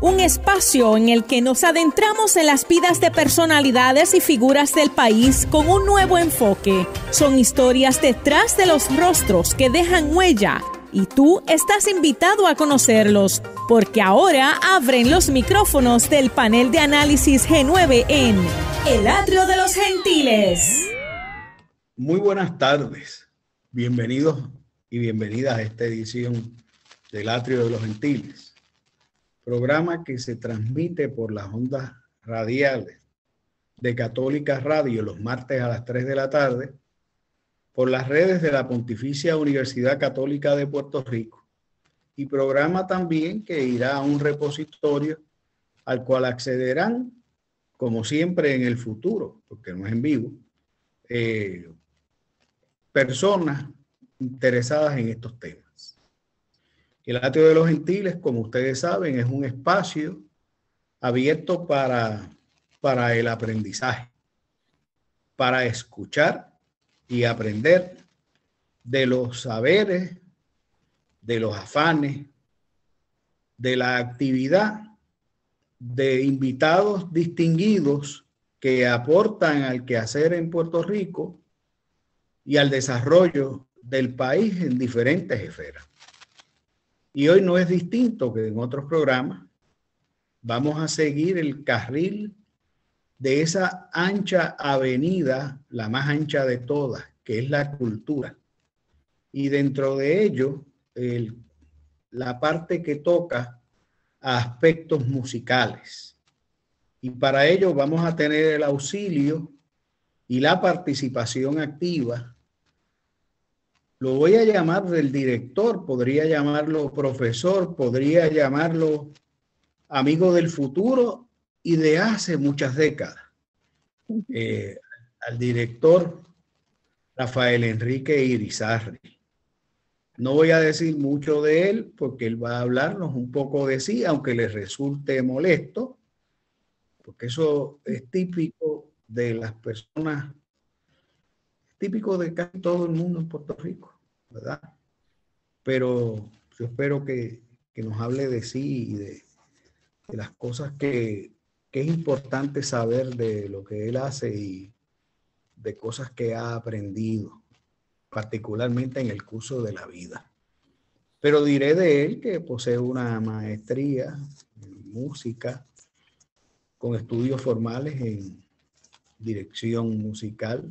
un espacio en el que nos adentramos en las vidas de personalidades y figuras del país con un nuevo enfoque. Son historias detrás de los rostros que dejan huella y tú estás invitado a conocerlos, porque ahora abren los micrófonos del panel de análisis G9 en El Atrio de los Gentiles. Muy buenas tardes, bienvenidos y bienvenidas a esta edición del Atrio de los Gentiles programa que se transmite por las ondas radiales de Católica Radio los martes a las 3 de la tarde, por las redes de la Pontificia Universidad Católica de Puerto Rico y programa también que irá a un repositorio al cual accederán, como siempre en el futuro, porque no es en vivo, eh, personas interesadas en estos temas. El atrio de los gentiles, como ustedes saben, es un espacio abierto para, para el aprendizaje, para escuchar y aprender de los saberes, de los afanes, de la actividad de invitados distinguidos que aportan al quehacer en Puerto Rico y al desarrollo del país en diferentes esferas. Y hoy no es distinto que en otros programas. Vamos a seguir el carril de esa ancha avenida, la más ancha de todas, que es la cultura. Y dentro de ello, la parte que toca a aspectos musicales. Y para ello vamos a tener el auxilio y la participación activa lo voy a llamar del director, podría llamarlo profesor, podría llamarlo amigo del futuro y de hace muchas décadas. Eh, al director Rafael Enrique Irizarri. No voy a decir mucho de él porque él va a hablarnos un poco de sí, aunque le resulte molesto, porque eso es típico de las personas, típico de casi todo el mundo en Puerto Rico. ¿verdad? Pero yo espero que, nos hable de sí y de, las cosas que, que, es importante saber de lo que él hace y de cosas que ha aprendido, particularmente en el curso de la vida. Pero diré de él que posee una maestría en música con estudios formales en dirección musical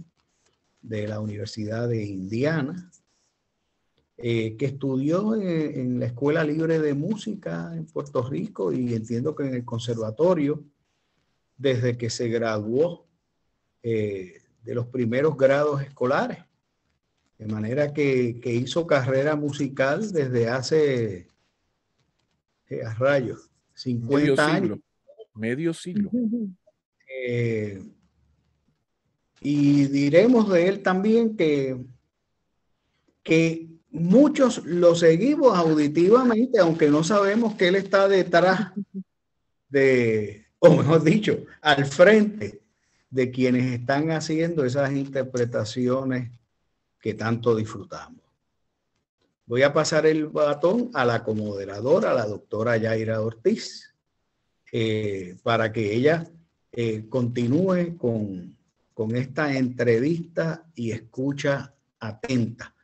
de la Universidad de Indiana eh, que estudió en, la Escuela Libre de Música en Puerto Rico y entiendo que en el conservatorio, desde que se graduó eh, de los primeros grados escolares. De manera que, hizo carrera musical desde hace, eh, rayos, 50 años. medio siglo. Eh, y diremos de él también que, que muchos lo seguimos auditivamente, aunque no sabemos que él está detrás de, o mejor dicho, al frente de quienes están haciendo esas interpretaciones que tanto disfrutamos. Voy a pasar el batón a la comoderadora, la doctora Yaira Ortiz, eh, para que ella eh, continúe con, con esta entrevista y escucha atenta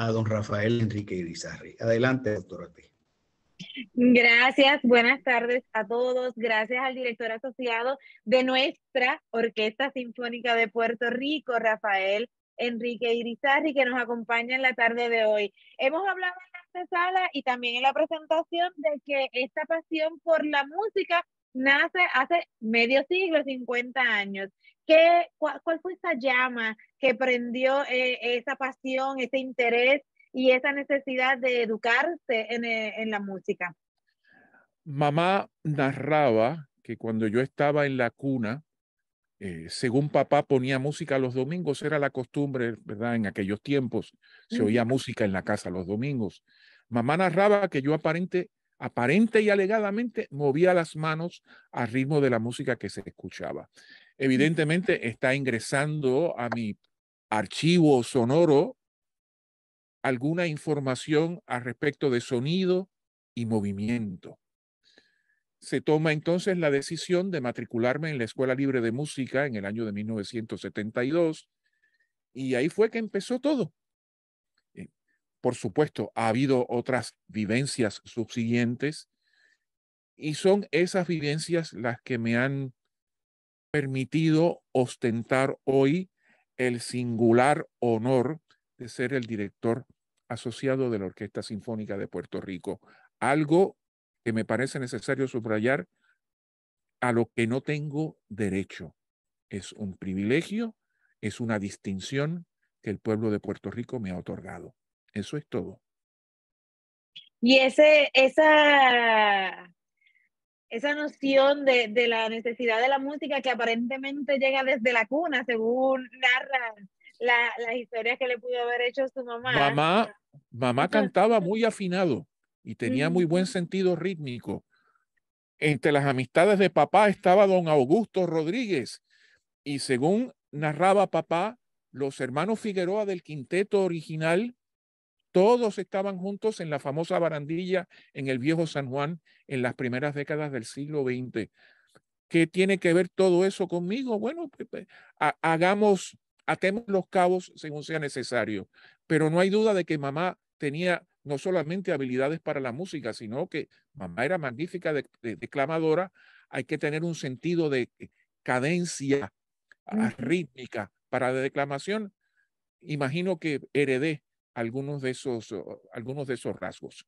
a don Rafael Enrique Irizarri. Adelante, doctora Gracias, buenas tardes a todos. Gracias al director asociado de nuestra Orquesta Sinfónica de Puerto Rico, Rafael Enrique Irizarri, que nos acompaña en la tarde de hoy. Hemos hablado en esta sala y también en la presentación de que esta pasión por la música nace hace medio siglo, 50 años cuál, fue esa llama que prendió eh, esa pasión, ese interés y esa necesidad de educarse eh, en, la música? Mamá narraba que cuando yo estaba en la cuna, eh, según papá ponía música los domingos, era la costumbre, ¿verdad? En aquellos tiempos se oía música en la casa los domingos. Mamá narraba que yo aparente, aparente y alegadamente movía las manos al ritmo de la música que se escuchaba evidentemente está ingresando a mi archivo sonoro alguna información al respecto de sonido y movimiento. Se toma entonces la decisión de matricularme en la Escuela Libre de Música en el año de 1972 y ahí fue que empezó todo. Eh, por supuesto, ha habido otras vivencias subsiguientes y son esas vivencias las que me han permitido ostentar hoy el singular honor de ser el director asociado de la Orquesta Sinfónica de Puerto Rico. Algo que me parece necesario subrayar a lo que no tengo derecho. Es un privilegio, es una distinción que el pueblo de Puerto Rico me ha otorgado. Eso es todo. Y ese, esa esa noción de, la necesidad de la música que aparentemente llega desde la cuna, según narran la, las historias que le pudo haber hecho su mamá. Mamá, mamá cantaba muy afinado y tenía muy buen sentido rítmico. Entre las amistades de papá estaba don Augusto Rodríguez y según narraba papá, los hermanos Figueroa del quinteto original todos estaban juntos en la famosa barandilla en el viejo San Juan en las primeras décadas del siglo XX. ¿Qué tiene que ver todo eso conmigo? Bueno, hagamos, atemos los cabos según sea necesario. Pero no hay duda de que mamá tenía no solamente habilidades para la música, sino que mamá era magnífica declamadora. Hay que tener un sentido de cadencia rítmica para la declamación. Imagino que heredé algunos de esos, algunos de esos rasgos.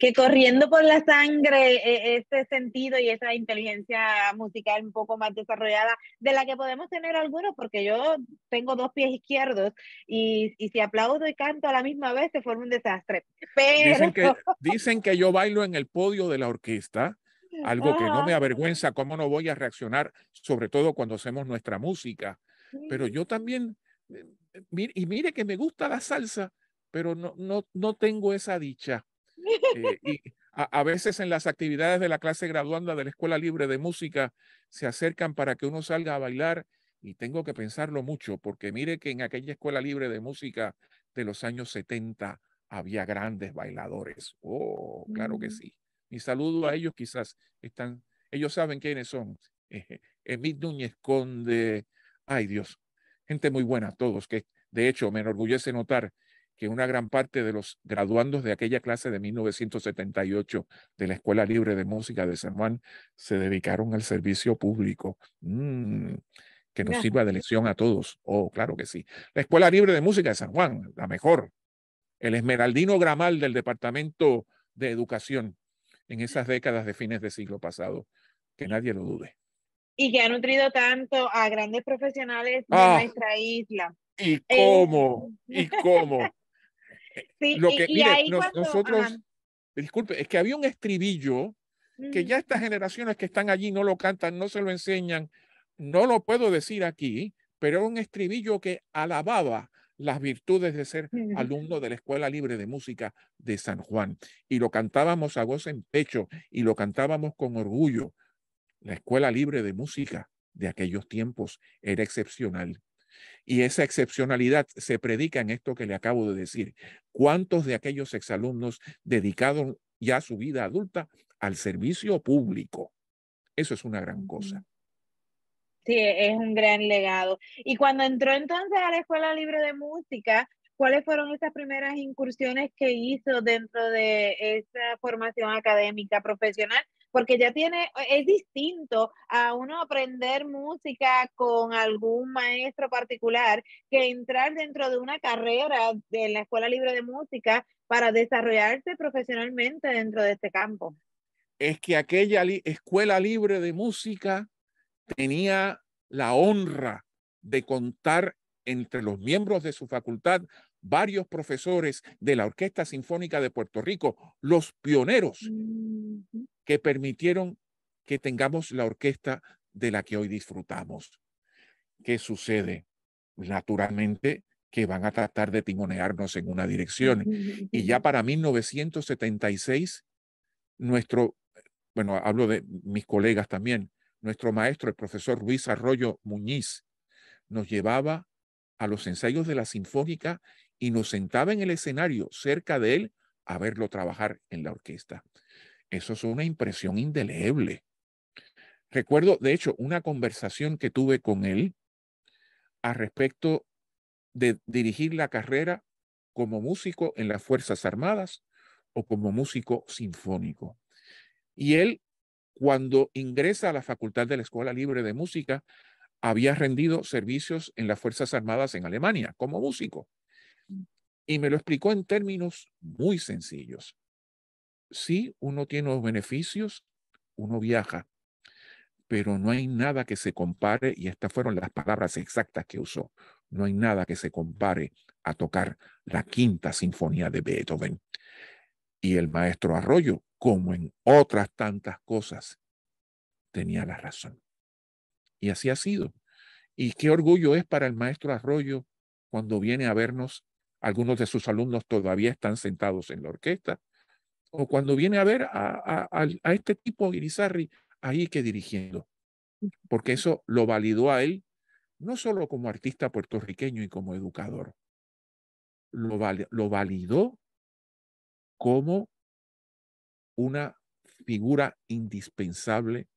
Que corriendo por la sangre e, ese sentido y esa inteligencia musical un poco más desarrollada, de la que podemos tener algunos, porque yo tengo dos pies izquierdos y, y si aplaudo y canto a la misma vez se forma un desastre. Dicen, que, dicen que yo bailo en el podio de la orquesta, algo que no me avergüenza, cómo no voy a reaccionar, sobre todo cuando hacemos nuestra música. Pero yo también eh, y mire que me gusta la salsa, pero no, no, no tengo esa dicha. Eh, y a, veces en las actividades de la clase graduanda de la Escuela Libre de Música se acercan para que uno salga a bailar y tengo que pensarlo mucho, porque mire que en aquella Escuela Libre de Música de los años 70 había grandes bailadores. Oh, claro que sí. Mi saludo a ellos, quizás están, ellos saben quiénes son. Emil Núñez Conde, ay Dios, gente muy buena, todos, que de hecho me enorgullece notar que una gran parte de los graduandos de aquella clase de 1978 de la Escuela Libre de Música de San Juan se dedicaron al servicio público. Mm, que nos sirva de lección a todos. Oh, claro que sí. La Escuela Libre de Música de San Juan, la mejor. El Esmeraldino Gramal del Departamento de Educación en esas décadas de fines de siglo pasado. Que nadie lo dude y que ha nutrido tanto a grandes profesionales de ah. nuestra isla. ¿Y eh, cómo? ¿Y cómo? sí, Lo que, nosotros, disculpe, es que había un estribillo que ya estas generaciones que están allí no lo cantan, no se lo enseñan, no lo puedo decir aquí, pero era un estribillo que alababa las virtudes de ser alumno de la Escuela Libre de Música de San Juan. Y lo cantábamos a voz en pecho y lo cantábamos con orgullo. La escuela libre de música de aquellos tiempos era excepcional. Y esa excepcionalidad se predica en esto que le acabo de decir. ¿Cuántos de aquellos exalumnos dedicaron ya su vida adulta al servicio público? Eso es una gran cosa. Sí, es un gran legado. Y cuando entró entonces a la Escuela Libre de Música, ¿cuáles fueron esas primeras incursiones que hizo dentro de esa formación académica profesional? porque ya tiene, es distinto a uno aprender música con algún maestro particular que entrar dentro de una carrera de la Escuela Libre de Música para desarrollarse profesionalmente dentro de este campo. Es que aquella Escuela Libre de Música tenía la honra de contar entre los miembros de su facultad varios profesores de la Orquesta Sinfónica de Puerto Rico, los pioneros que permitieron que tengamos la orquesta de la que hoy disfrutamos. ¿Qué sucede? Naturalmente que van a tratar de timonearnos en una dirección. Y ya para 1976, nuestro, bueno, hablo de mis colegas también, nuestro maestro, el profesor Luis Arroyo Muñiz, nos llevaba a los ensayos de la Sinfónica y nos sentaba en el escenario cerca de él a verlo trabajar en la orquesta. Eso es una impresión indeleble. Recuerdo, de hecho, una conversación que tuve con él a respecto de dirigir la carrera como músico en las Fuerzas Armadas o como músico sinfónico. Y él, cuando ingresa a la facultad de la Escuela Libre de Música, había rendido servicios en las Fuerzas Armadas en Alemania como músico. Mm. Y me lo explicó en términos muy sencillos sí, uno tiene los beneficios, uno viaja, pero no hay nada que se compare, y estas fueron las palabras exactas que usó, no hay nada que se compare a tocar la quinta sinfonía de Beethoven. Y el maestro Arroyo, como en otras tantas cosas, tenía la razón. Y así ha sido. Y qué orgullo es para el maestro Arroyo cuando viene a vernos. Algunos de sus alumnos todavía están sentados en la orquesta o cuando viene a ver a, este tipo Irizarri ahí que dirigiendo, porque eso lo validó a él, no solo como artista puertorriqueño y como educador, lo, lo validó como una figura indispensable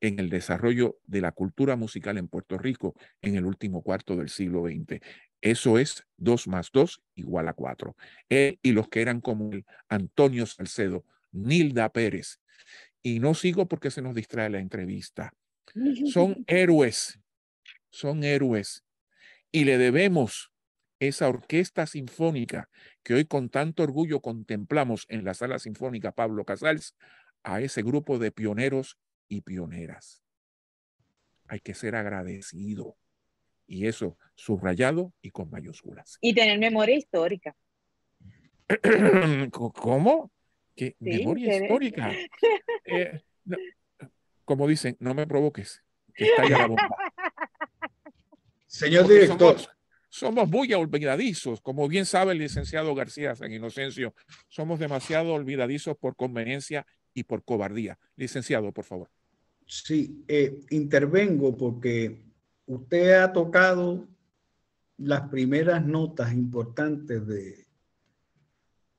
en el desarrollo de la cultura musical en Puerto Rico en el último cuarto del siglo XX. Eso es 2 más 2 igual a 4. Él y los que eran como Antonio Salcedo, Nilda Pérez. Y no sigo porque se nos distrae la entrevista. Son héroes, son héroes. Y le debemos esa orquesta sinfónica que hoy con tanto orgullo contemplamos en la sala sinfónica Pablo Casals a ese grupo de pioneros y pioneras. Hay que ser agradecido y eso subrayado y con mayúsculas. Y tener memoria histórica. ¿Cómo? ¿Qué memoria histórica? Eh, como dicen, no me provoques, Señor director. Somos, muy olvidadizos, como bien sabe el licenciado García San Inocencio, somos demasiado olvidadizos por conveniencia y por cobardía. Licenciado, por favor. Sí, eh, intervengo porque usted ha tocado las primeras notas importantes de,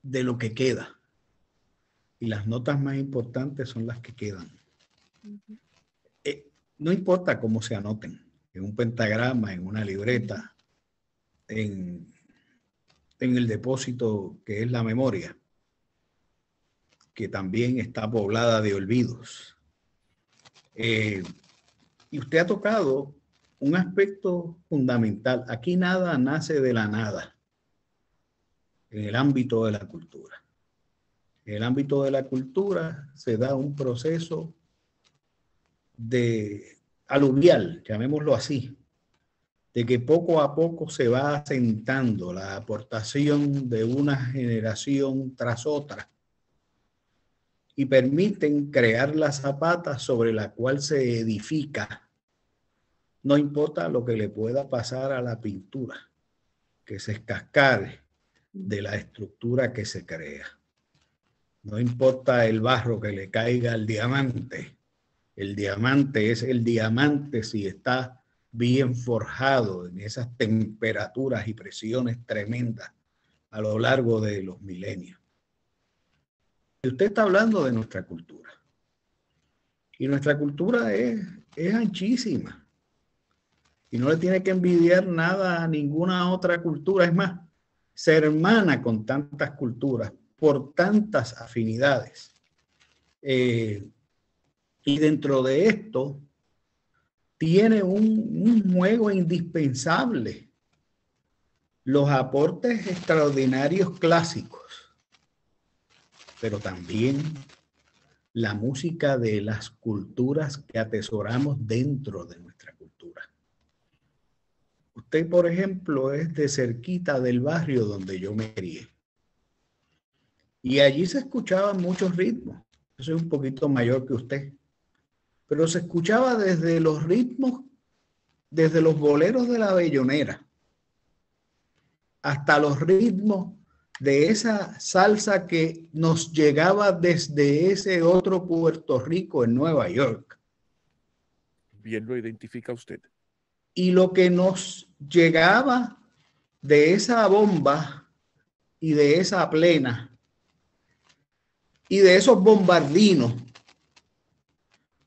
de lo que queda. Y las notas más importantes son las que quedan. Eh, no importa cómo se anoten, en un pentagrama, en una libreta, en, el depósito que es la memoria, que también está poblada de olvidos. Eh, y usted ha tocado un aspecto fundamental. Aquí nada nace de la nada en el ámbito de la cultura. En el ámbito de la cultura se da un proceso de aluvial, llamémoslo así, de que poco a poco se va asentando la aportación de una generación tras otra y permiten crear la zapata sobre la cual se edifica no importa lo que le pueda pasar a la pintura, que se escascare de la estructura que se crea. No importa el barro que le caiga al diamante. El diamante es el diamante si está bien forjado en esas temperaturas y presiones tremendas a lo largo de los milenios. usted está hablando de nuestra cultura. Y nuestra cultura es, es anchísima no le tiene que envidiar nada a ninguna otra cultura. Es más, ser hermana con tantas culturas, por tantas afinidades. Eh, y dentro de esto, tiene un, un juego indispensable. Los aportes extraordinarios clásicos, pero también la música de las culturas que atesoramos dentro de por ejemplo, es de cerquita del barrio donde yo me crié. Y allí se escuchaban muchos ritmos. Yo soy un poquito mayor que usted. Pero se escuchaba desde los ritmos, desde los boleros de la bellonera, hasta los ritmos de esa salsa que nos llegaba desde ese otro Puerto Rico en Nueva York. Bien lo identifica usted. Y lo que nos llegaba de esa bomba y de esa plena y de esos bombardinos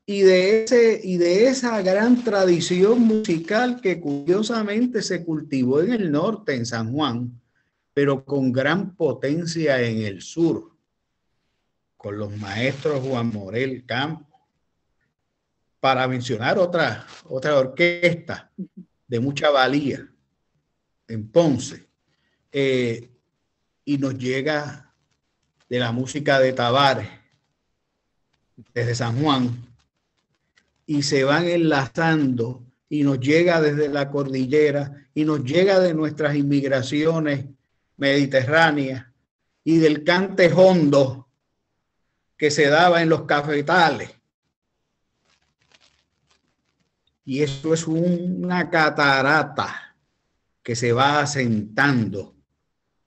y de, ese, y de esa gran tradición musical que curiosamente se cultivó en el norte, en San Juan, pero con gran potencia en el sur, con los maestros Juan Morel Campos, para mencionar otra, otra orquesta de mucha valía en Ponce. Eh, y nos llega de la música de Tavares, desde San Juan, y se van enlazando y nos llega desde la cordillera y nos llega de nuestras inmigraciones mediterráneas y del cante hondo que se daba en los cafetales y eso es una catarata que se va asentando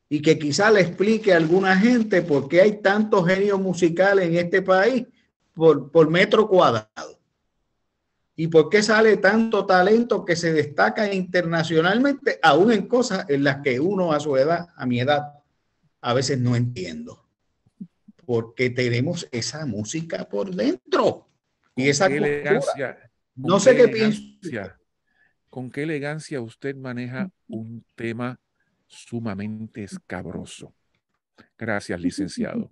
y que quizá le explique a alguna gente por qué hay tanto genio musical en este país por, por metro cuadrado y por qué sale tanto talento que se destaca internacionalmente, aún en cosas en las que uno a su edad, a mi edad, a veces no entiendo. Porque tenemos esa música por dentro y esa no sé qué, piensa. Con qué elegancia usted maneja un tema sumamente escabroso. Gracias, licenciado.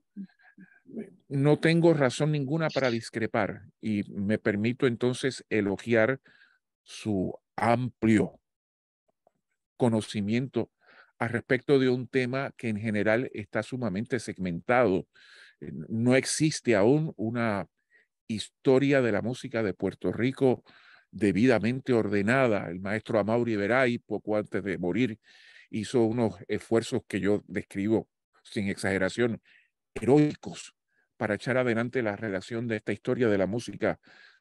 No tengo razón ninguna para discrepar y me permito entonces elogiar su amplio conocimiento al respecto de un tema que en general está sumamente segmentado. Eh, no existe aún una historia de la música de Puerto Rico debidamente ordenada. El maestro Amaury Veray, poco antes de morir, hizo unos esfuerzos que yo describo sin exageración, heroicos, para echar adelante la relación de esta historia de la música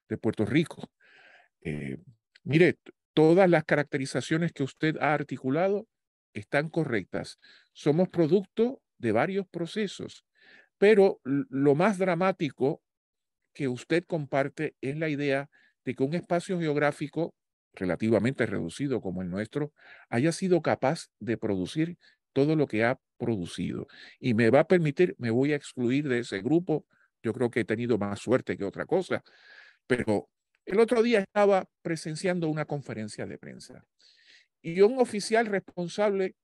de Puerto Rico. Eh, mire, todas las caracterizaciones que usted ha articulado están correctas. Somos producto de varios procesos, pero lo más dramático que usted comparte es la idea de que un espacio geográfico relativamente reducido como el nuestro haya sido capaz de producir todo lo que ha producido. Y me va a permitir, me voy a excluir de ese grupo. Yo creo que he tenido más suerte que otra cosa, pero el otro día estaba presenciando una conferencia de prensa y un oficial responsable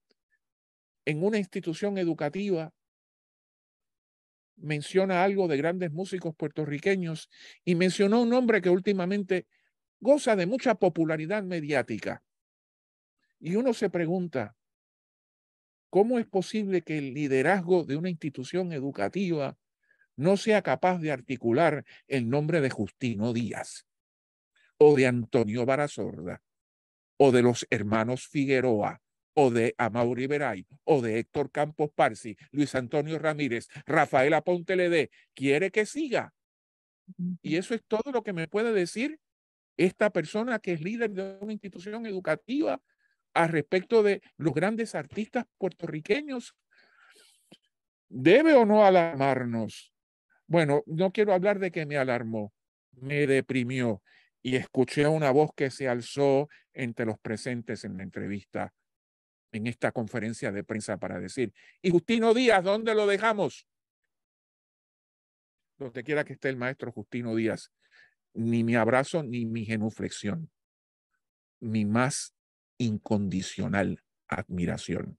en una institución educativa menciona algo de grandes músicos puertorriqueños y mencionó un hombre que últimamente goza de mucha popularidad mediática. Y uno se pregunta, ¿cómo es posible que el liderazgo de una institución educativa no sea capaz de articular el nombre de Justino Díaz o de Antonio Barazorda o de los hermanos Figueroa o de Amauri Veray o de Héctor Campos Parsi, Luis Antonio Ramírez, Rafael Aponte Ledé, quiere que siga. Y eso es todo lo que me puede decir esta persona que es líder de una institución educativa a respecto de los grandes artistas puertorriqueños. ¿Debe o no alarmarnos? Bueno, no quiero hablar de que me alarmó, me deprimió y escuché una voz que se alzó entre los presentes en la entrevista en esta conferencia de prensa para decir, y Justino Díaz, ¿dónde lo dejamos? Donde quiera que esté el maestro Justino Díaz, ni mi abrazo, ni mi genuflexión, mi más incondicional admiración,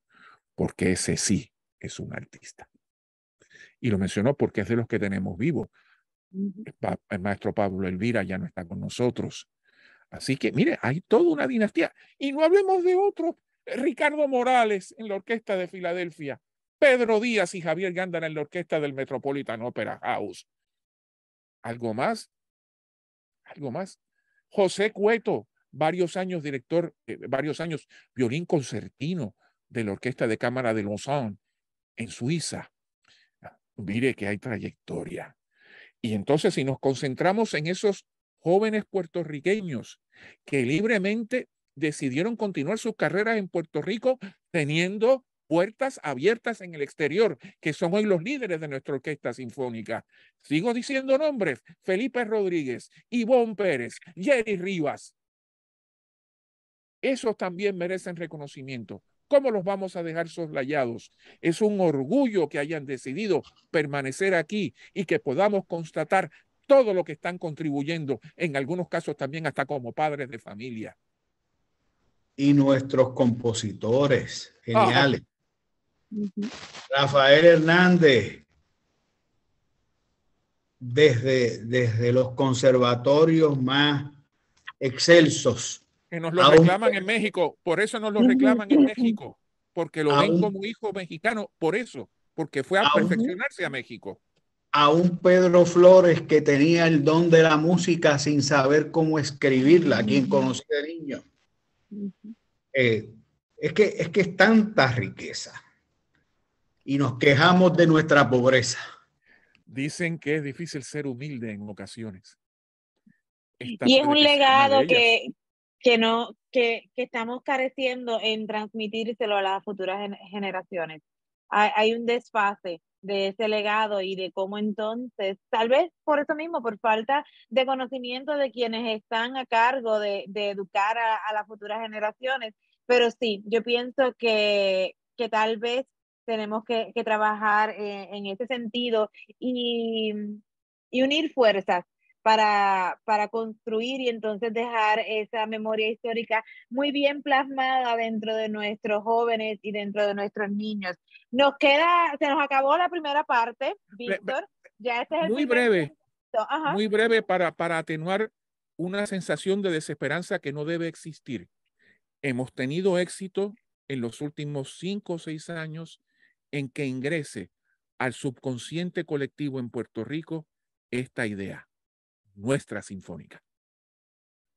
porque ese sí es un artista. Y lo mencionó porque es de los que tenemos vivo. El maestro Pablo Elvira ya no está con nosotros. Así que, mire, hay toda una dinastía. Y no hablemos de otros Ricardo Morales en la Orquesta de Filadelfia, Pedro Díaz y Javier Gándara en la Orquesta del Metropolitan Opera House. ¿Algo más? ¿Algo más? José Cueto, varios años director, eh, varios años violín concertino de la Orquesta de Cámara de Lausanne en Suiza. Ah, mire que hay trayectoria. Y entonces si nos concentramos en esos jóvenes puertorriqueños que libremente decidieron continuar sus carreras en Puerto Rico teniendo puertas abiertas en el exterior, que son hoy los líderes de nuestra orquesta sinfónica. Sigo diciendo nombres, Felipe Rodríguez, Ivonne Pérez, Jerry Rivas. Esos también merecen reconocimiento. ¿Cómo los vamos a dejar soslayados? Es un orgullo que hayan decidido permanecer aquí y que podamos constatar todo lo que están contribuyendo, en algunos casos también hasta como padres de familia y nuestros compositores geniales. Rafael Hernández, desde, los conservatorios más excelsos. Que nos lo reclaman en México, por eso nos lo reclaman en México, porque lo ven como hijo mexicano, por eso, porque fue a perfeccionarse a México. A un Pedro Flores que tenía el don de la música sin saber cómo escribirla, quien conocía de niño eh, es, que, es que es tanta riqueza y nos quejamos de nuestra pobreza. Dicen que es difícil ser humilde en ocasiones. y es un legado que, no, que, que estamos careciendo en transmitírselo a las futuras generaciones hay, un desfase de ese legado y de cómo entonces, tal vez por eso mismo, por falta de conocimiento de quienes están a cargo de, educar a, las futuras generaciones. Pero sí, yo pienso que, tal vez tenemos que, trabajar eh, en, ese sentido y unir fuerzas para, construir y entonces dejar esa memoria histórica muy bien plasmada dentro de nuestros jóvenes y dentro de nuestros niños. Nos queda, se nos acabó la primera parte, Víctor. Ya este muy breve. Muy breve para, para atenuar una sensación de desesperanza que no debe existir. Hemos tenido éxito en los últimos cinco o seis años en que ingrese al subconsciente colectivo en Puerto Rico esta idea nuestra sinfónica,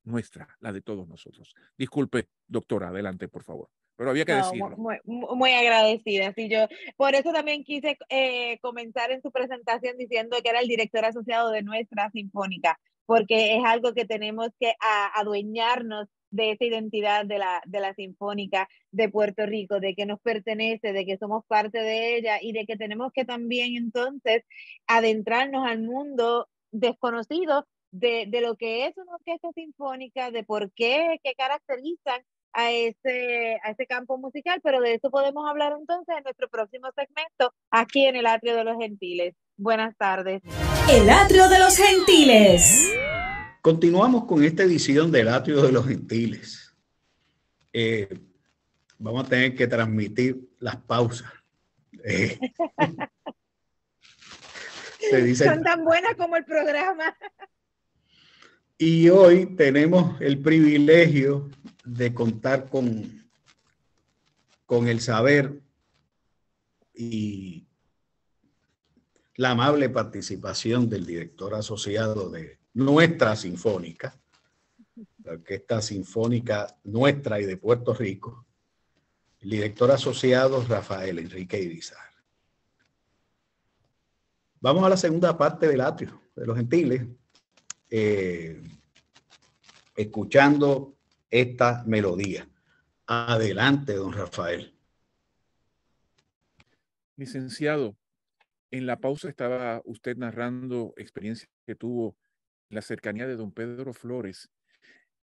nuestra, la de todos nosotros. Disculpe, doctora, adelante, por favor pero había que decirlo. Muy, agradecida, yo por eso también quise eh, comenzar en su presentación diciendo que era el director asociado de nuestra sinfónica, porque es algo que tenemos que adueñarnos de esa identidad de la, de la sinfónica de Puerto Rico, de que nos pertenece, de que somos parte de ella y de que tenemos que también entonces adentrarnos al mundo desconocidos de, lo que es una orquesta sinfónica, de por qué, qué caracterizan a ese, a ese campo musical, pero de eso podemos hablar entonces en nuestro próximo segmento aquí en el Atrio de los Gentiles. Buenas tardes. El Atrio de los Gentiles. Continuamos con esta edición del Atrio de los Gentiles. Eh, vamos a tener que transmitir las pausas. Eh, Son tan buenas como el programa. Y hoy tenemos el privilegio de contar con, con el saber y la amable participación del director asociado de nuestra sinfónica, la Orquesta Sinfónica nuestra y de Puerto Rico, el director asociado Rafael Enrique Irizar. Vamos a la segunda parte del atrio de los gentiles, eh, escuchando esta melodía. Adelante, don Rafael. Licenciado, en la pausa estaba usted narrando experiencias que tuvo la cercanía de don Pedro Flores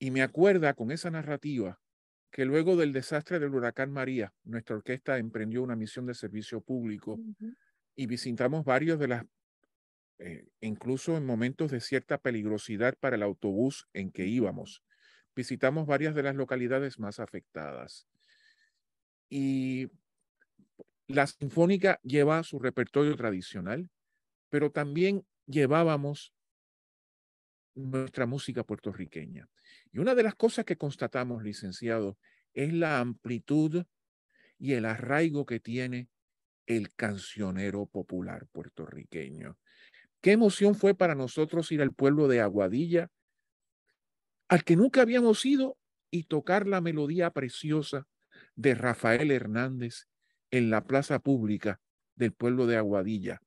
y me acuerda con esa narrativa que luego del desastre del huracán María, nuestra orquesta emprendió una misión de servicio público y visitamos varios de las, eh, incluso en momentos de cierta peligrosidad para el autobús en que íbamos, visitamos varias de las localidades más afectadas. Y la Sinfónica lleva su repertorio tradicional, pero también llevábamos nuestra música puertorriqueña. Y una de las cosas que constatamos, licenciado, es la amplitud y el arraigo que tiene el cancionero popular puertorriqueño. Qué emoción fue para nosotros ir al pueblo de Aguadilla, al que nunca habíamos ido, y tocar la melodía preciosa de Rafael Hernández en la plaza pública del pueblo de Aguadilla.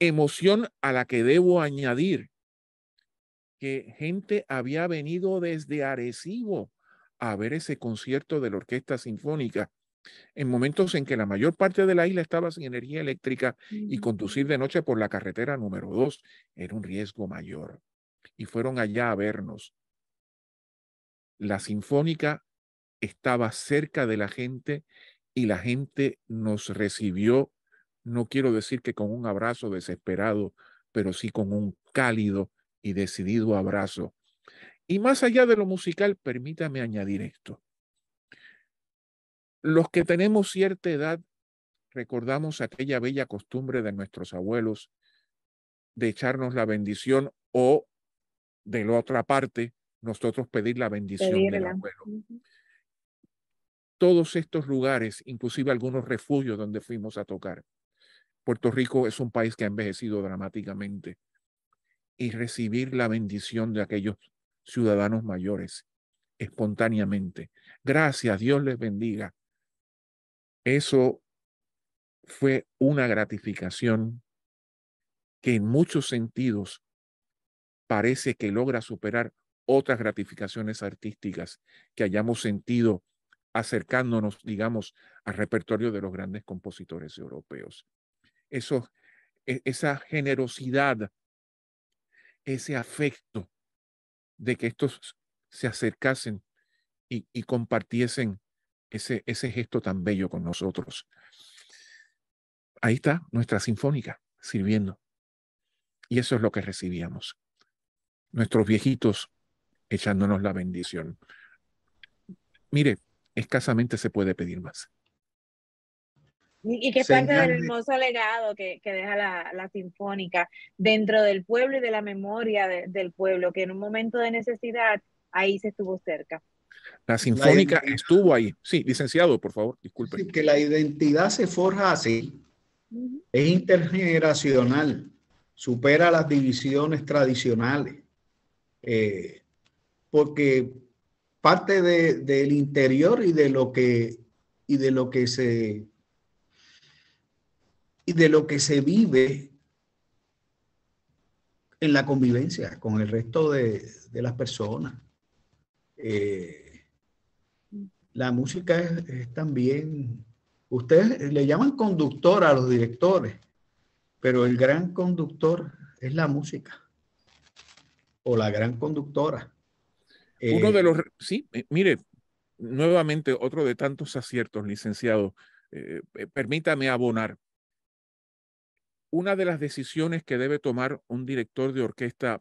Emoción a la que debo añadir que gente había venido desde Arecibo a ver ese concierto de la Orquesta Sinfónica en momentos en que la mayor parte de la isla estaba sin energía eléctrica y mm. conducir de noche por la carretera número 2 era un riesgo mayor. Y fueron allá a vernos. La sinfónica estaba cerca de la gente y la gente nos recibió, no quiero decir que con un abrazo desesperado, pero sí con un cálido y decidido abrazo. Y más allá de lo musical, permítame añadir esto. Los que tenemos cierta edad recordamos aquella bella costumbre de nuestros abuelos de echarnos la bendición o de la otra parte, nosotros pedir la bendición del abuelo. Todos estos lugares, inclusive algunos refugios donde fuimos a tocar. Puerto Rico es un país que ha envejecido dramáticamente y recibir la bendición de aquellos ciudadanos mayores espontáneamente. Gracias, Dios les bendiga. Eso fue una gratificación que en muchos sentidos parece que logra superar otras gratificaciones artísticas que hayamos sentido acercándonos, digamos, al repertorio de los grandes compositores europeos. E-, esa generosidad, ese afecto de que estos se acercasen y compartiesen ese, ese gesto tan bello con nosotros. Ahí está nuestra sinfónica sirviendo. Y eso es lo que recibíamos. Nuestros viejitos echándonos la bendición. Mire, escasamente se puede pedir más. Y que parte del hermoso legado que, deja la, sinfónica dentro del pueblo y de la memoria del pueblo, que en un momento de necesidad ahí se estuvo cerca. La Sinfónica estuvo ahí. Sí, licenciado, por favor, disculpe. que la identidad se forja así. Es intergeneracional, supera las divisiones tradicionales, eh, porque parte del interior y de lo que y de lo que se y de lo que se vive en la convivencia con el resto de, de las personas. Eh, la música es, también, ustedes le llaman conductor a los directores, pero el gran conductor es la música o la gran conductora. Uno de eh, los, sí, eh, mire, nuevamente otro de tantos aciertos, licenciado, eh, permítame abonar. Una de las decisiones que debe tomar un director de orquesta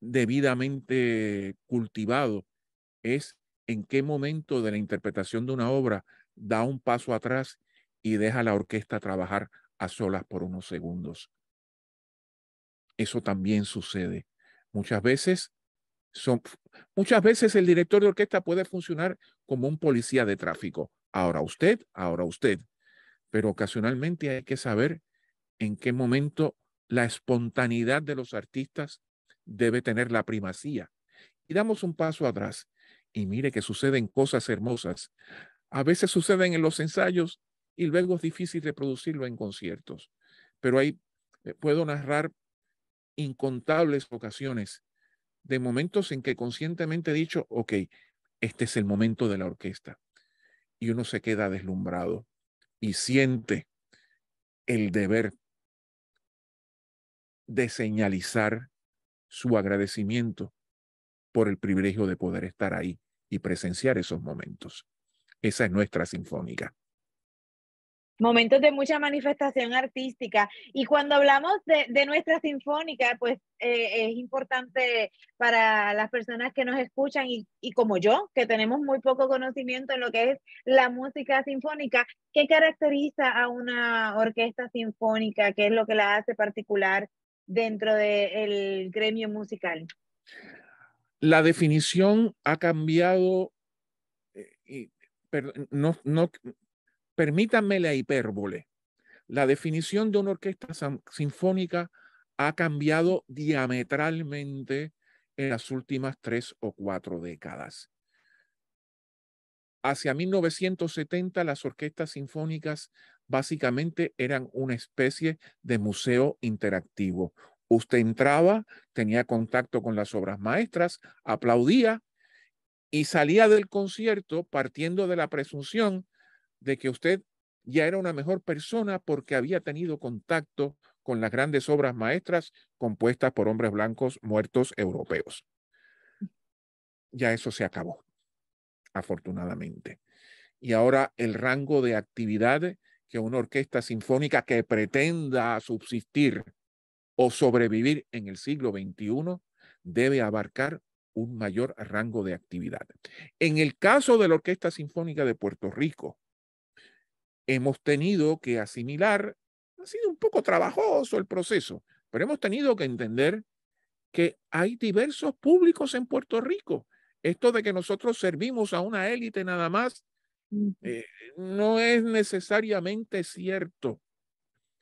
debidamente cultivado es en qué momento de la interpretación de una obra da un paso atrás y deja a la orquesta trabajar a solas por unos segundos. Eso también sucede. Muchas veces son, muchas veces el director de orquesta puede funcionar como un policía de tráfico. Ahora usted, ahora usted. Pero ocasionalmente hay que saber en qué momento la espontaneidad de los artistas debe tener la primacía. Y damos un paso atrás y mire que suceden cosas hermosas. A veces suceden en los ensayos y luego es difícil reproducirlo en conciertos. Pero ahí eh, puedo narrar incontables ocasiones de momentos en que conscientemente he dicho, ok, este es el momento de la orquesta. Y uno se queda deslumbrado y siente el deber de señalizar su agradecimiento por el privilegio de poder estar ahí y presenciar esos momentos. Esa es nuestra sinfónica. Momentos de mucha manifestación artística. Y cuando hablamos de, nuestra sinfónica, pues eh, es importante para las personas que nos escuchan y, como yo, que tenemos muy poco conocimiento en lo que es la música sinfónica, ¿qué caracteriza a una orquesta sinfónica? ¿Qué es lo que la hace particular dentro del gremio musical? la definición ha cambiado, eh, permítanme la hipérbole, la definición de una orquesta sinfónica ha cambiado diametralmente en las últimas tres o cuatro décadas. Hacia 1970 las orquestas sinfónicas básicamente eran una especie de museo interactivo, Usted entraba, tenía contacto con las obras maestras, aplaudía y salía del concierto partiendo de la presunción de que usted ya era una mejor persona porque había tenido contacto con las grandes obras maestras compuestas por hombres blancos muertos europeos. Ya eso se acabó, afortunadamente. Y ahora el rango de actividad que una orquesta sinfónica que pretenda subsistir o sobrevivir en el siglo XXI debe abarcar un mayor rango de actividad. En el caso de la Orquesta Sinfónica de Puerto Rico, hemos tenido que asimilar, ha sido un poco trabajoso el proceso, pero hemos tenido que entender que hay diversos públicos en Puerto Rico. Esto de que nosotros servimos a una élite nada más eh, no es necesariamente cierto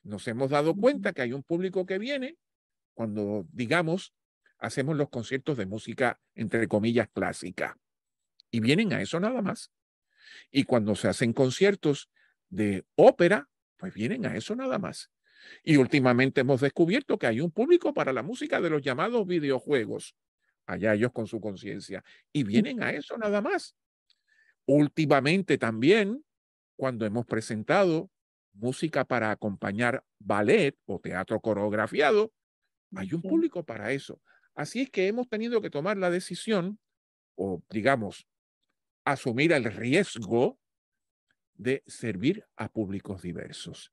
nos hemos dado cuenta que hay un público que viene cuando, digamos, hacemos los conciertos de música, entre comillas, clásica. Y vienen a eso nada más. Y cuando se hacen conciertos de ópera, pues vienen a eso nada más. Y últimamente hemos descubierto que hay un público para la música de los llamados videojuegos. Allá ellos con su conciencia. Y vienen a eso nada más. Últimamente también, cuando hemos presentado música para acompañar ballet o teatro coreografiado, hay un público para eso. Así es que hemos tenido que tomar la decisión, o digamos, asumir el riesgo de servir a públicos diversos.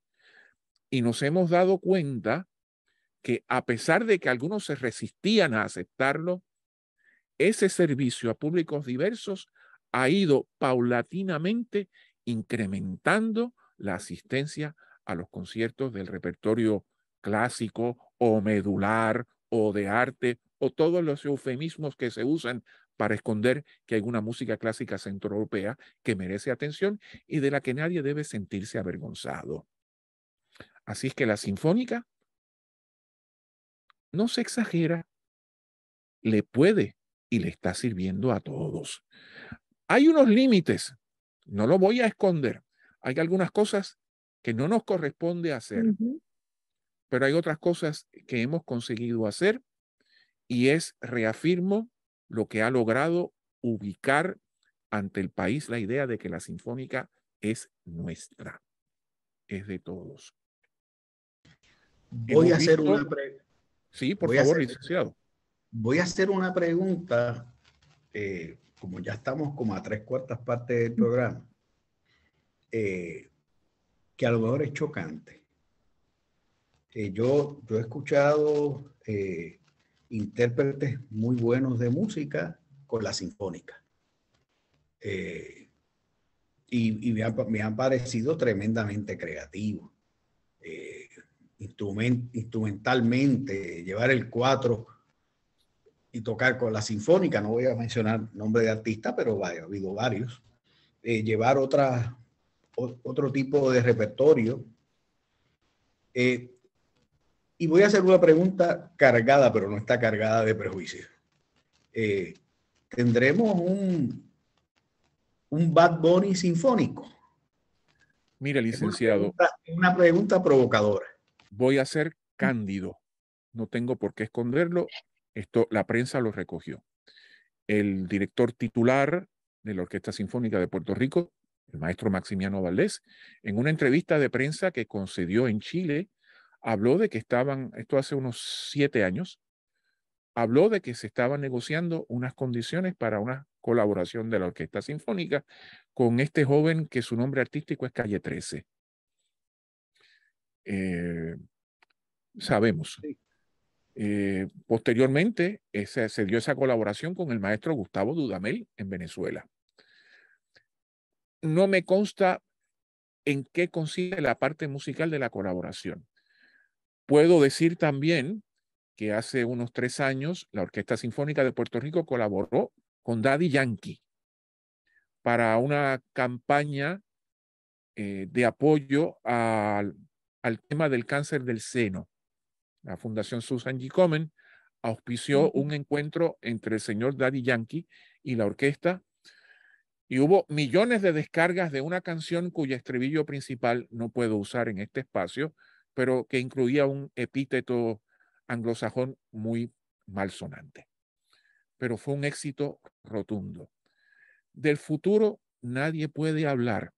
Y nos hemos dado cuenta que a pesar de que algunos se resistían a aceptarlo, ese servicio a públicos diversos ha ido paulatinamente incrementando la asistencia a los conciertos del repertorio clásico o medular o de arte o todos los eufemismos que se usan para esconder que hay una música clásica centroeuropea que merece atención y de la que nadie debe sentirse avergonzado. Así es que la sinfónica no se exagera, le puede y le está sirviendo a todos. Hay unos límites, no lo voy a esconder, hay algunas cosas que no nos corresponde hacer, pero hay otras cosas que hemos conseguido hacer y es, reafirmo, lo que ha logrado ubicar ante el país la idea de que la sinfónica es nuestra, es de todos. Voy a hacer una pregunta. Sí, por favor, licenciado. Voy a hacer una pregunta, eh, como ya estamos como a tres cuartas partes del programa. Eh, que a lo mejor es chocante. Eh, yo, he escuchado eh, intérpretes muy buenos de música con la sinfónica. y, me, han, parecido tremendamente creativos. instrumentalmente, llevar el cuatro y tocar con la sinfónica, no voy a mencionar nombre de artista, pero ha habido varios. llevar otras otro tipo de repertorio. Eh, y voy a hacer una pregunta cargada, pero no está cargada de prejuicios. Eh, ¿Tendremos un, un Bad Bunny sinfónico? Mire, licenciado. Una una pregunta provocadora. Voy a ser cándido. No tengo por qué esconderlo. Esto, la prensa lo recogió. El director titular de la Orquesta Sinfónica de Puerto Rico el maestro Maximiano Valdés, en una entrevista de prensa que concedió en Chile, habló de que estaban, esto hace unos siete años, habló de que se estaban negociando unas condiciones para una colaboración de la Orquesta Sinfónica con este joven que su nombre artístico es Calle 13. Eh, sabemos. Eh, posteriormente se dio esa colaboración con el maestro Gustavo Dudamel en Venezuela no me consta en qué consiste la parte musical de la colaboración. Puedo decir también que hace unos tres años la Orquesta Sinfónica de Puerto Rico colaboró con Daddy Yankee para una campaña eh, de apoyo al, al, tema del cáncer del seno. La Fundación Susan G. Komen auspició un encuentro entre el señor Daddy Yankee y la orquesta y hubo millones de descargas de una canción cuyo estribillo principal no puedo usar en este espacio, pero que incluía un epíteto anglosajón muy malsonante. Pero fue un éxito rotundo. Del futuro nadie puede hablar.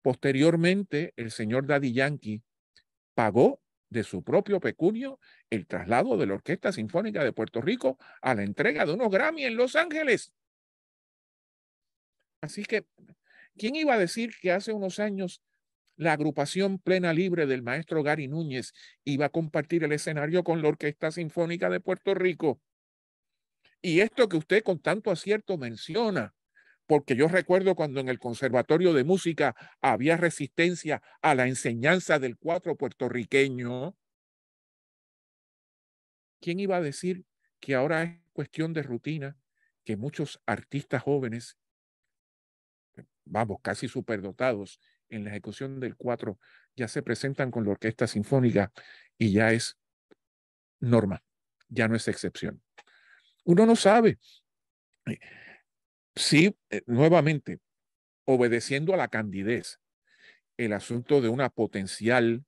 Posteriormente, el señor Daddy Yankee pagó de su propio pecunio el traslado de la Orquesta Sinfónica de Puerto Rico a la entrega de unos Grammy en Los Ángeles. Así que, ¿quién iba a decir que hace unos años la agrupación plena libre del maestro Gary Núñez iba a compartir el escenario con la Orquesta Sinfónica de Puerto Rico? Y esto que usted con tanto acierto menciona, porque yo recuerdo cuando en el Conservatorio de Música había resistencia a la enseñanza del cuatro puertorriqueño, ¿quién iba a decir que ahora es cuestión de rutina que muchos artistas jóvenes vamos, casi superdotados en la ejecución del 4, ya se presentan con la orquesta sinfónica y ya es norma, ya no es excepción. Uno no sabe. si eh, nuevamente, obedeciendo a la candidez, el asunto de una potencial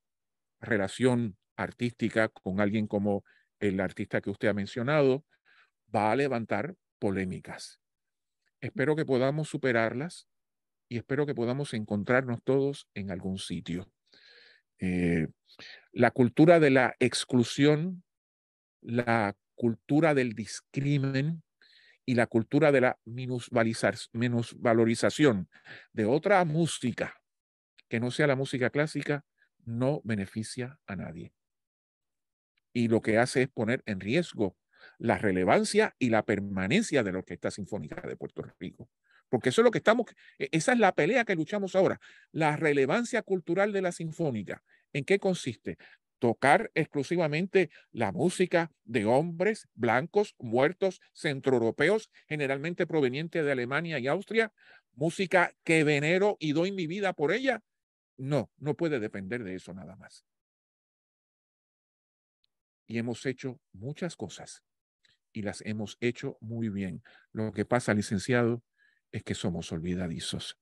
relación artística con alguien como el artista que usted ha mencionado va a levantar polémicas. Espero que podamos superarlas y espero que podamos encontrarnos todos en algún sitio. Eh, la cultura de la exclusión, la cultura del discrimen y la cultura de la valorización de otra música que no sea la música clásica no beneficia a nadie. Y lo que hace es poner en riesgo la relevancia y la permanencia de la Orquesta Sinfónica de Puerto Rico porque eso es lo que estamos, e, esa es la pelea que luchamos ahora, la relevancia cultural de la sinfónica. ¿En qué consiste? Tocar exclusivamente la música de hombres blancos, muertos, centroeuropeos, generalmente provenientes de Alemania y Austria, música que venero y doy mi vida por ella. No, no puede depender de eso nada más. Y hemos hecho muchas cosas y las hemos hecho muy bien. Lo que pasa, licenciado, es que somos olvidadizos.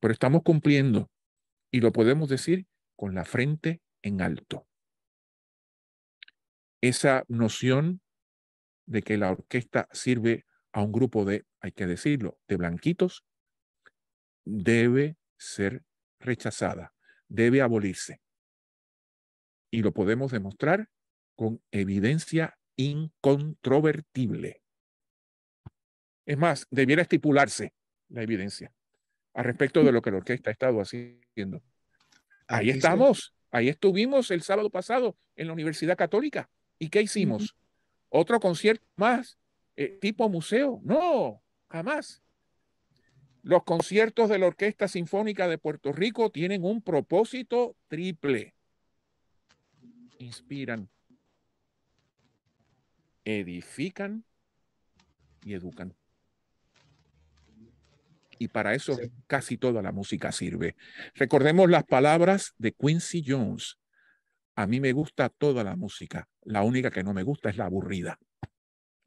Pero estamos cumpliendo y lo podemos decir con la frente en alto. Esa noción de que la orquesta sirve a un grupo de, hay que decirlo, de blanquitos, debe ser rechazada, debe abolirse. Y lo podemos demostrar con evidencia incontrovertible. Es más, debiera estipularse la evidencia a respecto de lo que la orquesta ha estado haciendo. Ah, ahí estamos, ahí estuvimos el sábado pasado en la Universidad Católica. ¿Y qué hicimos? ¿Otro concierto más? Eh, ¿Tipo museo? No, jamás. Los conciertos de la Orquesta Sinfónica de Puerto Rico tienen un propósito triple. Inspiran, edifican y educan y para eso casi toda la música sirve. Recordemos las palabras de Quincy Jones. A mí me gusta toda la música, la única que no me gusta es la aburrida.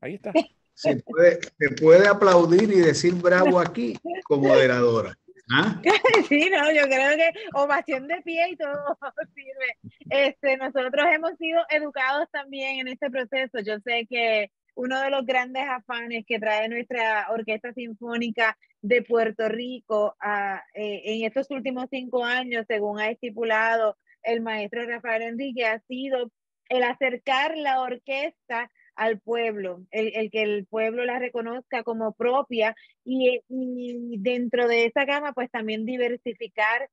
Ahí está. Se puede, aplaudir y decir bravo aquí como moderadora. ¿Ah? Sí, no, yo creo que ovación de pie y todo sirve. Este, nosotros hemos sido educados también en este proceso. Yo sé que uno de los grandes afanes que trae nuestra Orquesta Sinfónica de Puerto Rico ah, eh, en estos últimos cinco años, según ha estipulado el maestro Rafael Enrique, ha sido el acercar la orquesta al pueblo, el, que el pueblo la reconozca como propia y dentro de esa gama, pues también diversificar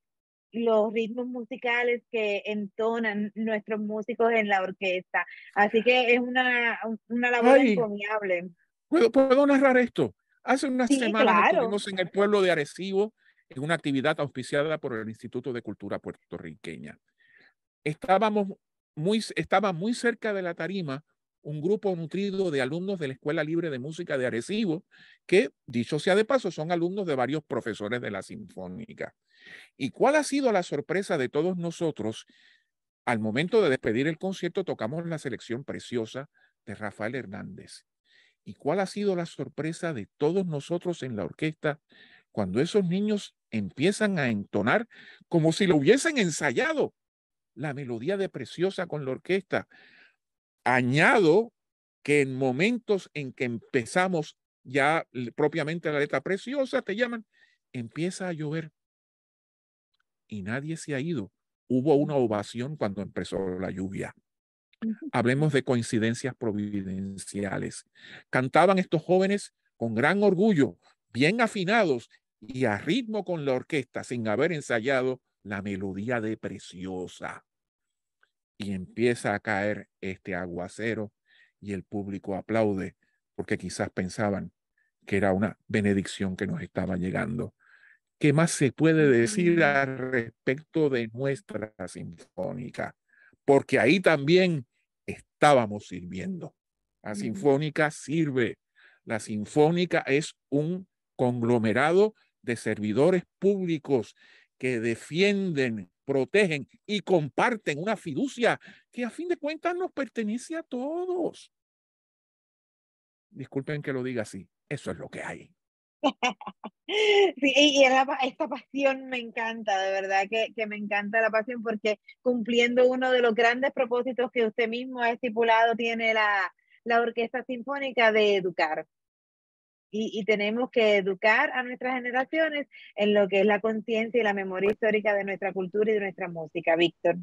los ritmos musicales que entonan nuestros músicos en la orquesta. Así que es una, labor encomiable. ¿puedo, narrar esto? Hace unas semanas estuvimos en el pueblo de Arecibo en una actividad auspiciada por el Instituto de Cultura Puertorriqueña. Estábamos muy, estaba muy cerca de la tarima un grupo nutrido de alumnos de la Escuela Libre de Música de Arecibo, que, dicho sea de paso, son alumnos de varios profesores de la Sinfónica. ¿Y cuál ha sido la sorpresa de todos nosotros? Al momento de despedir el concierto tocamos la selección preciosa de Rafael Hernández. ¿Y cuál ha sido la sorpresa de todos nosotros en la orquesta cuando esos niños empiezan a entonar como si lo hubiesen ensayado? La melodía de Preciosa con la orquesta, Añado que en momentos en que empezamos ya propiamente la letra preciosa, te llaman, empieza a llover y nadie se ha ido. Hubo una ovación cuando empezó la lluvia. Hablemos de coincidencias providenciales. Cantaban estos jóvenes con gran orgullo, bien afinados y a ritmo con la orquesta, sin haber ensayado la melodía de Preciosa y empieza a caer este aguacero y el público aplaude porque quizás pensaban que era una benedicción que nos estaba llegando. ¿Qué más se puede decir al respecto de nuestra sinfónica? Porque ahí también estábamos sirviendo. La sinfónica sirve. La sinfónica es un conglomerado de servidores públicos que defienden protegen y comparten una fiducia que a fin de cuentas nos pertenece a todos. Disculpen que lo diga así, eso es lo que hay. Sí, y esta pasión me encanta, de verdad que, que, me encanta la pasión porque cumpliendo uno de los grandes propósitos que usted mismo ha estipulado tiene la, la Orquesta Sinfónica de educar, y, tenemos que educar a nuestras generaciones en lo que es la conciencia y la memoria histórica de nuestra cultura y de nuestra música. Víctor.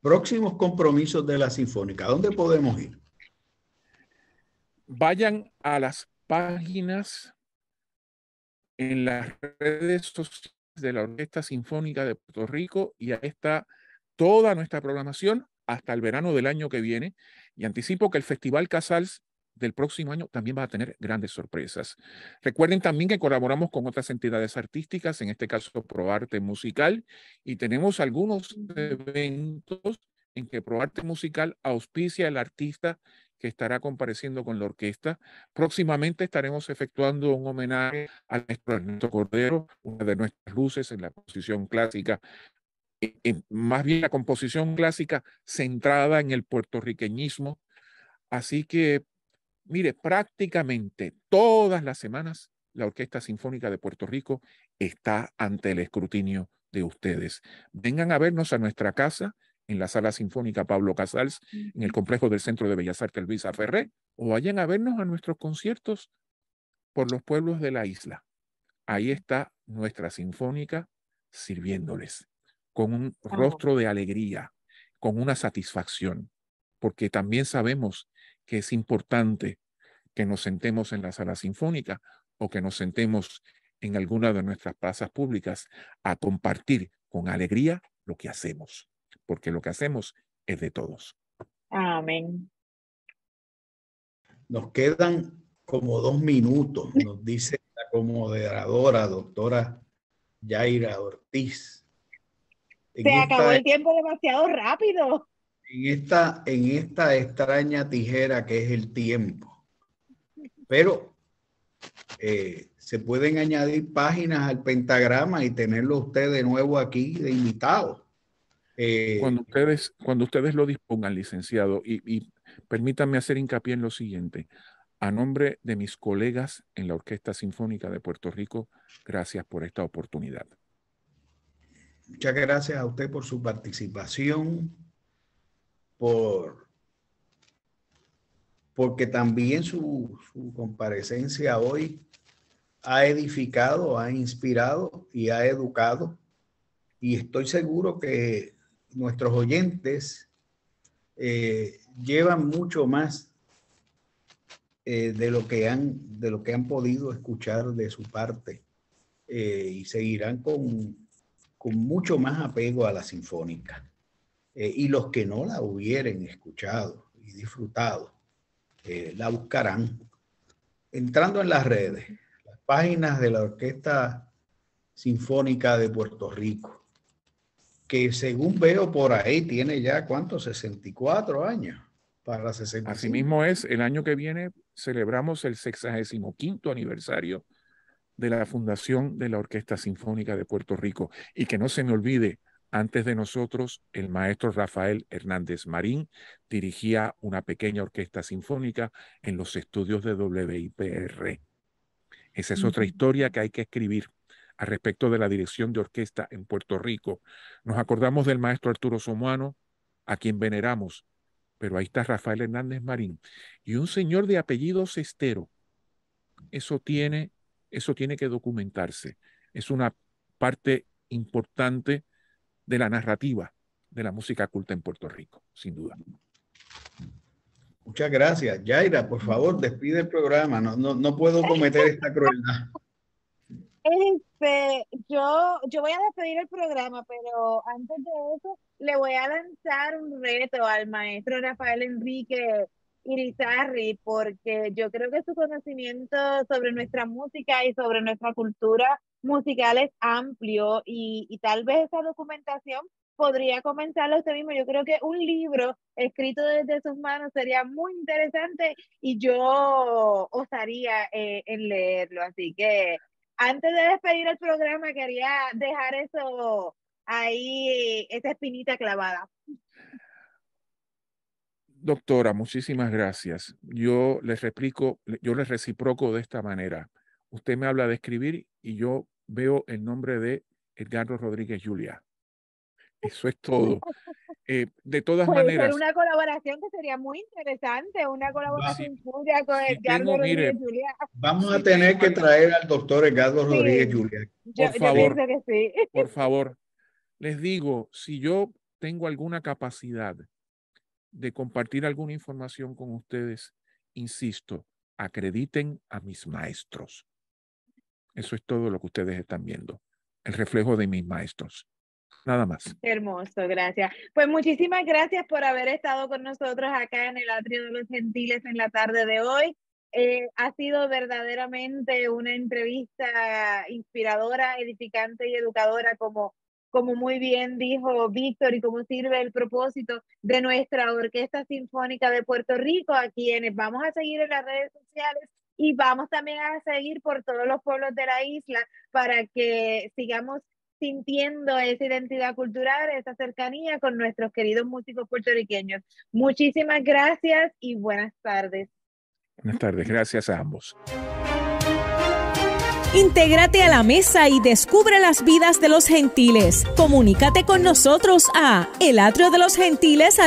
Próximos compromisos de la Sinfónica, dónde podemos ir? Vayan a las páginas en las redes sociales de la Orquesta Sinfónica de Puerto Rico y ahí está toda nuestra programación hasta el verano del año que viene. Y anticipo que el Festival Casals del próximo año también va a tener grandes sorpresas. Recuerden también que colaboramos con otras entidades artísticas, en este caso ProArte Musical, y tenemos algunos eventos en que ProArte Musical auspicia al artista que estará compareciendo con la orquesta. Próximamente estaremos efectuando un homenaje a nuestro Ernesto Cordero, una de nuestras luces en la composición clásica eh, eh, más bien la composición clásica centrada en el puertorriqueñismo. Así que mire, prácticamente todas las semanas la Orquesta Sinfónica de Puerto Rico está ante el escrutinio de ustedes. Vengan a vernos a nuestra casa en la Sala Sinfónica Pablo Casals, en el complejo del Centro de Bellas Artes Luisa Ferré, o vayan a vernos a nuestros conciertos por los pueblos de la isla. Ahí está nuestra sinfónica sirviéndoles con un rostro de alegría, con una satisfacción, porque también sabemos que es importante que nos sentemos en la sala sinfónica o que nos sentemos en alguna de nuestras plazas públicas a compartir con alegría lo que hacemos, porque lo que hacemos es de todos. Amén. Nos quedan como dos minutos, nos dice la moderadora doctora Yaira Ortiz. Se acabó el tiempo demasiado rápido en esta, en esta extraña tijera que es el tiempo. Pero eh, se pueden añadir páginas al pentagrama y tenerlo usted de nuevo aquí de invitado. Eh, cuando, ustedes, cuando ustedes lo dispongan, licenciado, y permítanme hacer hincapié en lo siguiente. A nombre de mis colegas en la Orquesta Sinfónica de Puerto Rico, gracias por esta oportunidad. Muchas gracias a usted por su participación porque también su, comparecencia hoy ha edificado, ha inspirado y ha educado. Y estoy seguro que nuestros oyentes eh, llevan mucho más eh, de, lo que han, de lo que han podido escuchar de su parte eh, y seguirán con mucho más apego a la sinfónica. Eh, y los que no la hubieren escuchado y disfrutado, eh, la buscarán entrando en las redes, las páginas de la Orquesta Sinfónica de Puerto Rico, que según veo por ahí tiene ya, cuántos 64 años para la 65. Asimismo es, el año que viene celebramos el 65 aniversario de la fundación de la Orquesta Sinfónica de Puerto Rico. Y que no se me olvide, antes de nosotros, el maestro Rafael Hernández Marín dirigía una pequeña orquesta sinfónica en los estudios de WIPR. Esa es otra historia que hay que escribir al respecto de la dirección de orquesta en Puerto Rico. Nos acordamos del maestro Arturo Somuano, a quien veneramos, pero ahí está Rafael Hernández Marín y un señor de apellido Cestero. Eso tiene, eso tiene que documentarse. Es una parte importante de la narrativa de la música culta en Puerto Rico, sin duda. Muchas gracias. Yaira, por favor, despide el programa. No, no, no puedo cometer esta crueldad. Este, yo, yo voy a despedir el programa, pero antes de eso, le voy a lanzar un reto al maestro Rafael Enrique Irizarri, porque yo creo que su conocimiento sobre nuestra música y sobre nuestra cultura musicales amplio y, tal vez esa documentación podría comenzarlo usted mismo. Yo creo que un libro escrito desde sus manos sería muy interesante y yo osaría eh, en leerlo. Así que antes de despedir el programa, quería dejar eso ahí, esa espinita clavada. Doctora, muchísimas gracias. Yo les replico, yo les reciproco de esta manera. Usted me habla de escribir y yo veo el nombre de Edgardo Rodríguez Julia. Eso es todo. Eh, de todas maneras. una colaboración que sería muy interesante, una colaboración con Rodríguez Julia. Vamos a tener que traer al doctor Edgardo Rodríguez Julia. Por favor, por favor. Les digo, si yo tengo alguna capacidad de compartir alguna información con ustedes, insisto, acrediten a mis maestros. Eso es todo lo que ustedes están viendo, el reflejo de mis maestros. Nada más. Hermoso, gracias. Pues muchísimas gracias por haber estado con nosotros acá en el Atrio de los Gentiles en la tarde de hoy. Eh, ha sido verdaderamente una entrevista inspiradora, edificante y educadora, como, como muy bien dijo Víctor, y como sirve el propósito de nuestra Orquesta Sinfónica de Puerto Rico, a quienes vamos a seguir en las redes sociales y vamos también a seguir por todos los pueblos de la isla para que sigamos sintiendo esa identidad cultural, esa cercanía con nuestros queridos músicos puertorriqueños. Muchísimas gracias y buenas tardes. Buenas tardes, gracias a ambos. Intégrate a la mesa y descubre las vidas de los gentiles. Comunícate con nosotros a el de los gentiles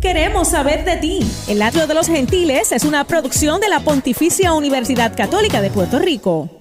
Queremos saber de ti. El atrio de los gentiles es una producción de la Pontificia Universidad Católica de Puerto Rico.